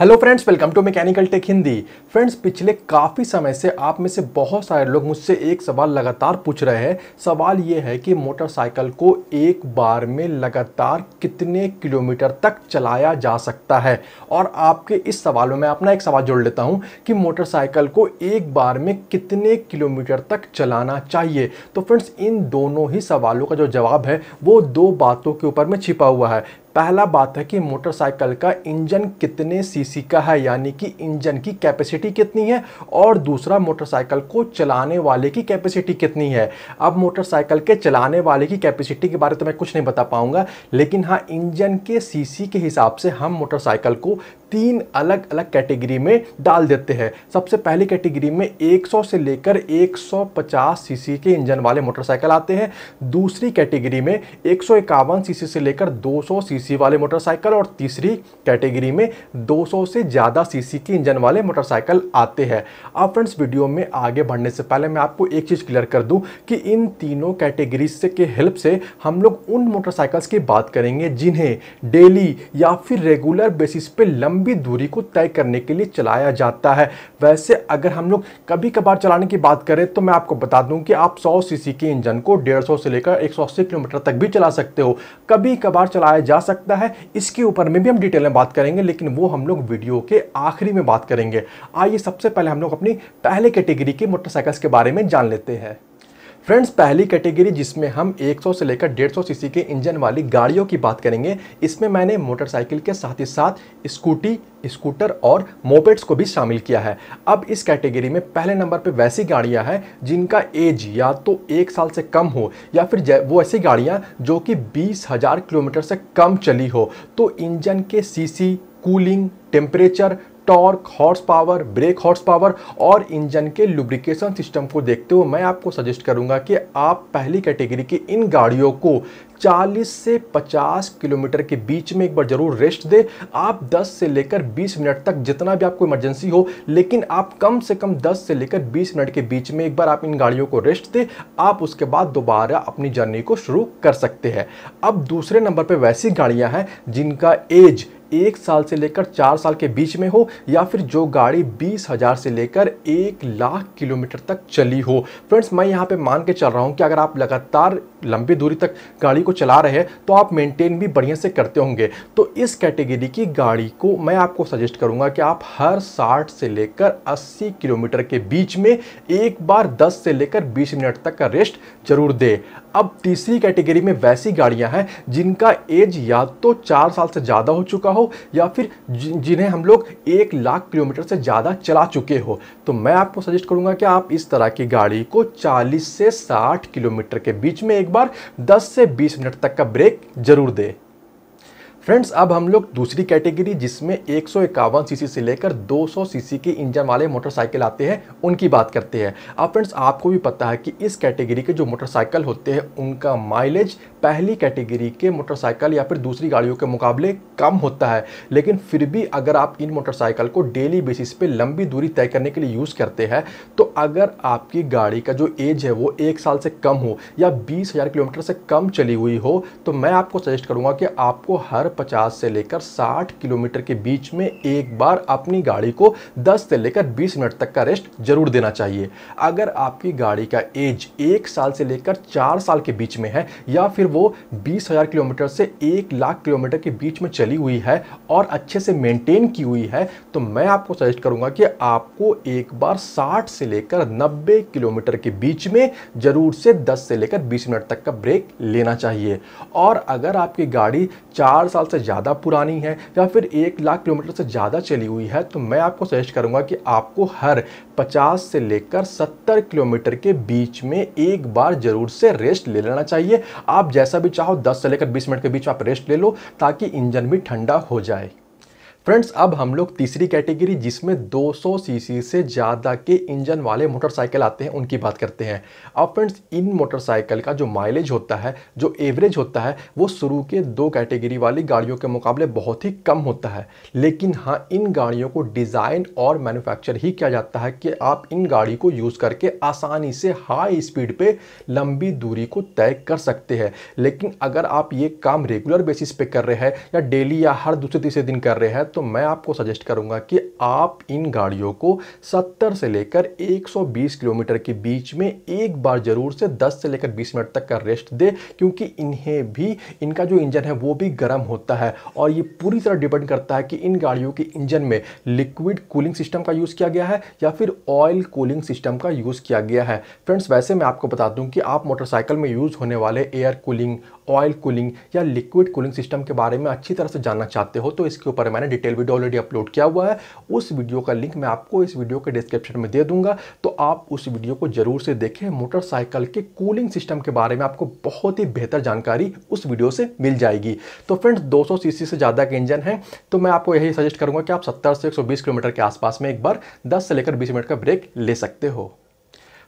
hello friends welcome to Mechanical Tech Hindi friends पिछले काफ़ी समय से आप में से बहुत सारे लोग मुझसे एक सवाल लगातार पूछ रहे हैं सवाल ये है कि मोटरसाइकिल को एक बार में लगातार कितने किलोमीटर तक चलाया जा सकता है और आपके इस सवाल में मैं अपना एक सवाल जोड़ लेता हूँ कि मोटरसाइकिल को एक बार में कितने किलोमीटर तक चलाना चाहिए तो फ्रेंड्स इन दोनों ही सवालों का जो जवाब है वो दो बातों के ऊपर में छिपा हुआ है पहला बात है कि मोटरसाइकिल का इंजन कितने सीसी का है यानी कि इंजन की कैपेसिटी कितनी है और दूसरा मोटरसाइकिल को चलाने वाले की कैपेसिटी कितनी है अब मोटरसाइकिल के चलाने वाले की कैपेसिटी के बारे में तो मैं कुछ नहीं बता पाऊंगा लेकिन हाँ इंजन के सीसी के हिसाब से हम मोटरसाइकिल को तीन अलग अलग कैटेगरी में डाल देते हैं सबसे पहली कैटेगरी में 100 से लेकर 150 सीसी के इंजन वाले मोटरसाइकिल आते हैं दूसरी कैटेगरी में एक सीसी से लेकर 200 सीसी सीसी वाले मोटरसाइकिल और तीसरी कैटेगरी में 200 से ज़्यादा सीसी के इंजन वाले मोटरसाइकिल आते हैं अब फ्रेंड्स वीडियो में आगे बढ़ने से पहले मैं आपको एक चीज़ क्लियर कर दूँ कि इन तीनों कैटेगरी से के हेल्प से हम लोग उन मोटरसाइकिल्स की बात करेंगे जिन्हें डेली या फिर रेगुलर बेसिस पे लंबी दूरी को तय करने के लिए चलाया जाता है वैसे अगर हम लोग कभी कभार चलाने की बात करें तो मैं आपको बता दूं कि आप 100 सीसी के इंजन को 150 से लेकर 180 किलोमीटर तक भी चला सकते हो कभी कभार चलाया जा सकता सकता है इसके ऊपर में भी हम डिटेल में बात करेंगे लेकिन वो हम लोग वीडियो के आखिरी में बात करेंगे आइए सबसे पहले हम लोग अपनी पहले कैटेगरी के मोटरसाइकिल्स के बारे में जान लेते हैं फ्रेंड्स पहली कैटेगरी जिसमें हम 100 से लेकर 150 सीसी के इंजन वाली गाड़ियों की बात करेंगे इसमें मैंने मोटरसाइकिल के साथ ही साथ स्कूटी स्कूटर और मोपेट्स को भी शामिल किया है अब इस कैटेगरी में पहले नंबर पर वैसी गाड़ियां हैं जिनका एज या तो एक साल से कम हो या फिर वो ऐसी गाड़ियां जो कि बीस हज़ार किलोमीटर से कम चली हो तो इंजन के सी cooling temperature torque horse power brake horse power और इंजन के लुब्रिकेशन सिस्टम को देखते हुए मैं आपको सजेस्ट करूंगा कि आप पहली कैटेगरी की इन गाड़ियों को 40 से 50 किलोमीटर के बीच में एक बार जरूर रेस्ट दे आप 10 से लेकर 20 मिनट तक जितना भी आपको इमरजेंसी हो लेकिन आप कम से कम 10 से लेकर 20 मिनट के बीच में एक बार आप इन गाड़ियों को रेस्ट दे आप उसके बाद दोबारा अपनी जर्नी को शुरू कर सकते हैं अब दूसरे नंबर पर वैसी गाड़ियाँ हैं जिनका एज एक साल से लेकर चार साल के बीच में हो या फिर जो गाड़ी बीस हज़ार से लेकर एक लाख किलोमीटर तक चली हो फ्रेंड्स मैं यहाँ पे मान के चल रहा हूँ कि अगर आप लगातार लंबी दूरी तक गाड़ी को चला रहे हैं तो आप मेंटेन भी बढ़िया से करते होंगे तो इस कैटेगरी की गाड़ी को मैं आपको सजेस्ट करूँगा कि आप हर साठ से लेकर अस्सी किलोमीटर के बीच में एक बार दस से लेकर बीस मिनट तक का रेस्ट जरूर दें अब तीसरी कैटेगरी में वैसी गाड़ियाँ हैं जिनका एज या तो चार साल से ज़्यादा हो चुका हो या फिर जिन्हें हम लोग एक लाख किलोमीटर से ज़्यादा चला चुके हो तो मैं आपको सजेस्ट करूँगा कि आप इस तरह की गाड़ी को 40 से 60 किलोमीटर के बीच में एक बार 10 से 20 मिनट तक का ब्रेक ज़रूर दें फ्रेंड्स अब हम लोग दूसरी कैटेगरी जिसमें एक सीसी से लेकर 200 सीसी के इंजन वाले मोटरसाइकिल आते हैं उनकी बात करते हैं अब फ्रेंड्स आपको भी पता है कि इस कैटेगरी के जो मोटरसाइकिल होते हैं उनका माइलेज पहली कैटेगरी के मोटरसाइकिल या फिर दूसरी गाड़ियों के मुकाबले कम होता है लेकिन फिर भी अगर आप इन मोटरसाइकिल को डेली बेसिस पर लंबी दूरी तय करने के लिए यूज़ करते हैं तो अगर आपकी गाड़ी का जो एज है वो एक साल से कम हो या बीस हज़ार किलोमीटर से कम चली हुई हो तो मैं आपको सजेस्ट करूँगा कि आपको हर 50 से लेकर 60 किलोमीटर के बीच में एक बार अपनी गाड़ी को 10 से लेकर 20 मिनट तक का रेस्ट जरूर देना चाहिए अगर आपकी गाड़ी का एज एक साल से लेकर चार साल के बीच में है या फिर वो बीस हज़ार किलोमीटर से एक लाख किलोमीटर के बीच में चली हुई है और अच्छे से मेंटेन की हुई है तो मैं आपको सजेस्ट करूंगा कि आपको एक बार 60 से लेकर 90 किलोमीटर के बीच में ज़रूर से 10 से लेकर 20 मिनट तक का ब्रेक लेना चाहिए और अगर आपकी गाड़ी चार साल साल से ज़्यादा पुरानी है या फिर एक लाख किलोमीटर से ज़्यादा चली हुई है तो मैं आपको सजेस्ट करूँगा कि आपको हर 50 से लेकर 70 किलोमीटर के बीच में एक बार ज़रूर से रेस्ट ले लेना चाहिए आप जैसा भी चाहो 10 से लेकर 20 मिनट के बीच आप रेस्ट ले लो ताकि इंजन भी ठंडा हो जाए फ्रेंड्स अब हम लोग तीसरी कैटेगरी जिसमें 200 सीसी से ज़्यादा के इंजन वाले मोटरसाइकिल आते हैं उनकी बात करते हैं अब फ्रेंड्स इन मोटरसाइकिल का जो माइलेज होता है जो एवरेज होता है वो शुरू के दो कैटेगरी वाली गाड़ियों के मुकाबले बहुत ही कम होता है लेकिन हाँ इन गाड़ियों को डिज़ाइन और मैनुफैक्चर ही किया जाता है कि आप इन गाड़ी को यूज़ करके आसानी से हाई स्पीड पर लंबी दूरी को तय कर सकते हैं लेकिन अगर आप ये काम रेगुलर बेसिस पे कर रहे हैं या डेली या हर दूसरे तीसरे दिन कर रहे हैं तो मैं आपको सजेस्ट करूँगा कि आप इन गाड़ियों को 70 से लेकर 120 किलोमीटर के बीच में एक बार ज़रूर से 10 से लेकर 20 मिनट तक का रेस्ट दे क्योंकि इन्हें भी इनका जो इंजन है वो भी गर्म होता है और ये पूरी तरह डिपेंड करता है कि इन गाड़ियों के इंजन में लिक्विड कूलिंग सिस्टम का यूज़ किया गया है या फिर ऑयल कूलिंग सिस्टम का यूज़ किया गया है फ्रेंड्स वैसे मैं आपको बता दूँ कि आप मोटरसाइकिल में यूज़ होने वाले एयर कूलिंग ऑयल कूलिंग या लिक्विड कूलिंग सिस्टम के बारे में अच्छी तरह से जानना चाहते हो तो इसके ऊपर मैंने डिटेल वीडियो ऑलरेडी अपलोड किया हुआ है उस वीडियो का लिंक मैं आपको इस वीडियो के डिस्क्रिप्शन में दे दूंगा तो आप उस वीडियो को जरूर से देखें मोटरसाइकिल के कूलिंग सिस्टम के बारे में आपको बहुत ही बेहतर जानकारी उस वीडियो से मिल जाएगी तो फ्रेंड्स दो सीसी से ज़्यादा के इंजन है तो मैं आपको यही सजेस्ट करूँगा कि आप सत्तर से एक किलोमीटर के आसपास में एक बार दस से लेकर बीस मिनट का ब्रेक ले सकते हो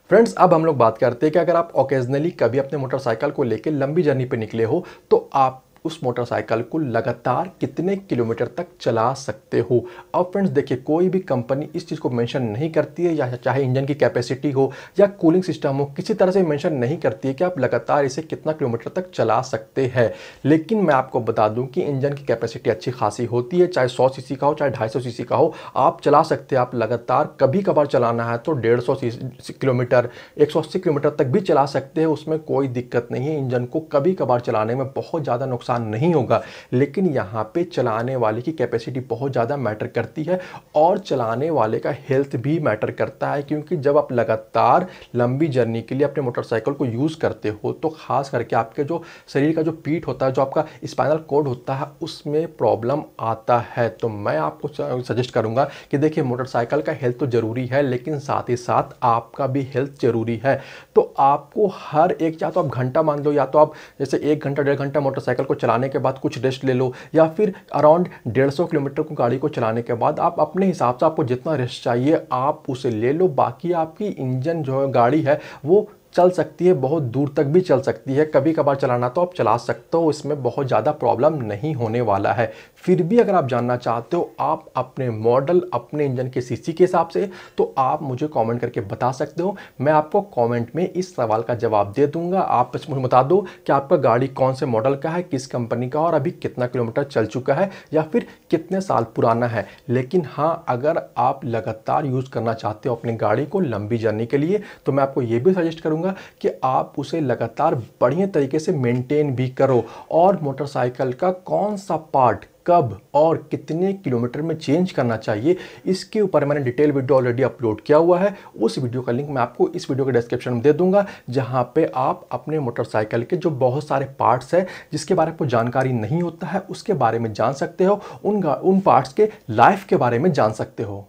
फ्रेंड्स अब हम लोग बात करते हैं कि अगर आप ओकेजनली कभी अपने मोटरसाइकिल को लेकर लंबी जर्नी पर निकले हो तो आप उस मोटरसाइकिल को लगातार कितने किलोमीटर तक चला सकते हो अब फ्रेंड्स देखिए कोई भी कंपनी इस चीज़ को मेंशन नहीं करती है या चाहे इंजन की कैपेसिटी हो या कूलिंग सिस्टम हो किसी तरह से मेंशन नहीं करती है कि आप लगातार इसे कितना किलोमीटर तक चला सकते हैं लेकिन मैं आपको बता दूं कि इंजन की कैपेसिटी अच्छी खासी होती है चाहे सौ सी का हो चाहे ढाई सौ का हो आप चला सकते हैं आप लगातार कभी कभार चलाना है तो डेढ़ सौ किलोमीटर एक किलोमीटर तक भी चला सकते हैं उसमें कोई दिक्कत नहीं है इंजन को कभी कभार चलाने में बहुत ज़्यादा नुकसान नुकसान नहीं होगा लेकिन यहाँ पे चलाने वाले की कैपेसिटी बहुत ज़्यादा मैटर करती है और चलाने वाले का हेल्थ भी मैटर करता है क्योंकि जब आप लगातार लंबी जर्नी के लिए अपने मोटरसाइकिल को यूज़ करते हो तो ख़ास करके आपके जो शरीर का जो पीठ होता है जो आपका स्पाइनल कोड होता है उसमें प्रॉब्लम आता है तो मैं आपको सजेस्ट करूँगा कि देखिए मोटरसाइकिल का हेल्थ तो ज़रूरी है लेकिन साथ ही साथ आपका भी हेल्थ ज़रूरी है तो आपको हर एक या तो आप घंटा मान लो या तो आप जैसे एक घंटा डेढ़ घंटा मोटरसाइकिल को चलाने के बाद कुछ रेस्ट ले लो या फिर अराउंड डेढ़ सौ किलोमीटर को गाड़ी को चलाने के बाद आप अपने हिसाब से आपको जितना रेस्ट चाहिए आप उसे ले लो बाकी आपकी इंजन जो है गाड़ी है वो चल सकती है बहुत दूर तक भी चल सकती है कभी कभार चलाना तो आप चला सकते हो इसमें बहुत ज़्यादा प्रॉब्लम नहीं होने वाला है फिर भी अगर आप जानना चाहते हो आप अपने मॉडल अपने इंजन के सीसी के हिसाब से तो आप मुझे कमेंट करके बता सकते हो मैं आपको कमेंट में इस सवाल का जवाब दे दूंगा आप मुझे बता दो कि आपका गाड़ी कौन से मॉडल का है किस कंपनी का और अभी कितना किलोमीटर चल चुका है या फिर कितने साल पुराना है लेकिन हाँ अगर आप लगातार यूज़ करना चाहते हो अपनी गाड़ी को लंबी जर्नी के लिए तो मैं आपको ये भी सजेस्ट करूँगा करूँगा कि आप उसे लगातार बढ़िया तरीके से मेंटेन भी करो और मोटरसाइकिल का कौन सा पार्ट कब और कितने किलोमीटर में चेंज करना चाहिए इसके ऊपर मैंने डिटेल वीडियो ऑलरेडी अपलोड किया हुआ है उस वीडियो का लिंक मैं आपको इस वीडियो के डिस्क्रिप्शन में दे दूंगा जहां पे आप अपने मोटरसाइकिल के जो बहुत सारे पार्ट्स हैं जिसके बारे में जानकारी नहीं होता है उसके बारे में जान सकते हो उन उन पार्ट्स के लाइफ के बारे में जान सकते हो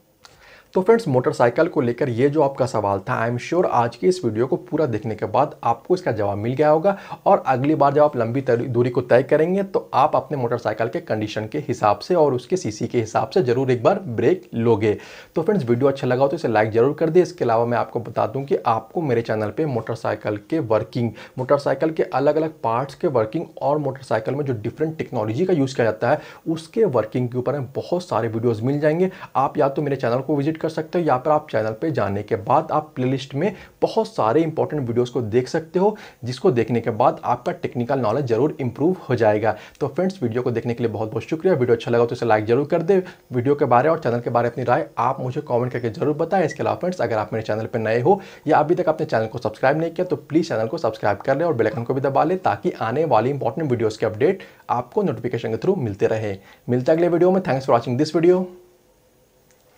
तो फ्रेंड्स मोटरसाइकिल को लेकर ये जो आपका सवाल था आई एम श्योर आज की इस वीडियो को पूरा देखने के बाद आपको इसका जवाब मिल गया होगा और अगली बार जब आप लंबी दूरी को तय करेंगे तो आप अपने मोटरसाइकिल के कंडीशन के हिसाब से और उसके सीसी के हिसाब से ज़रूर एक बार ब्रेक लोगे तो फ्रेंड्स वीडियो अच्छा लगा हो तो इसे लाइक ज़रूर कर दें इसके अलावा मैं आपको बता दूँ कि आपको मेरे चैनल पर मोटरसाइकिल के वर्किंग मोटरसाइकिल के अलग अलग पार्ट्स के वर्किंग और मोटरसाइकिल में जो डिफरेंट टेक्नोलॉजी का यूज़ किया जाता है उसके वर्किंग के ऊपर बहुत सारे वीडियोज़ मिल जाएंगे आप या तो मेरे चैनल को विजिट कर सकते हो या फिर आप चैनल पे जाने के बाद आप प्लेलिस्ट में बहुत सारे इंपॉर्टेंट वीडियोस को देख सकते हो जिसको देखने के बाद आपका टेक्निकल नॉलेज जरूर इंप्रूव हो जाएगा तो फ्रेंड्स वीडियो को देखने के लिए बहुत बहुत शुक्रिया वीडियो अच्छा लगा तो इसे लाइक जरूर कर दे वीडियो के बारे और चैनल के बारे में अपनी राय आप मुझे कॉमेंट करके जरूर बताएं इसके अलावा फ्रेंड्स अगर आप मेरे चैनल पर नए हो या अभी तक आपने चैनल को सब्सक्राइब नहीं किया तो प्लीज़ चैनल को सब्सक्राइब कर लें और बेलकन को भी दबा लें ताकि आने वाली इंपॉर्टेंट वीडियोज़ के अपडेट आपको नोटिफिकेशन के थ्रू मिलते रहे मिलते अगले वीडियो में thanks for watching this video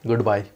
good bye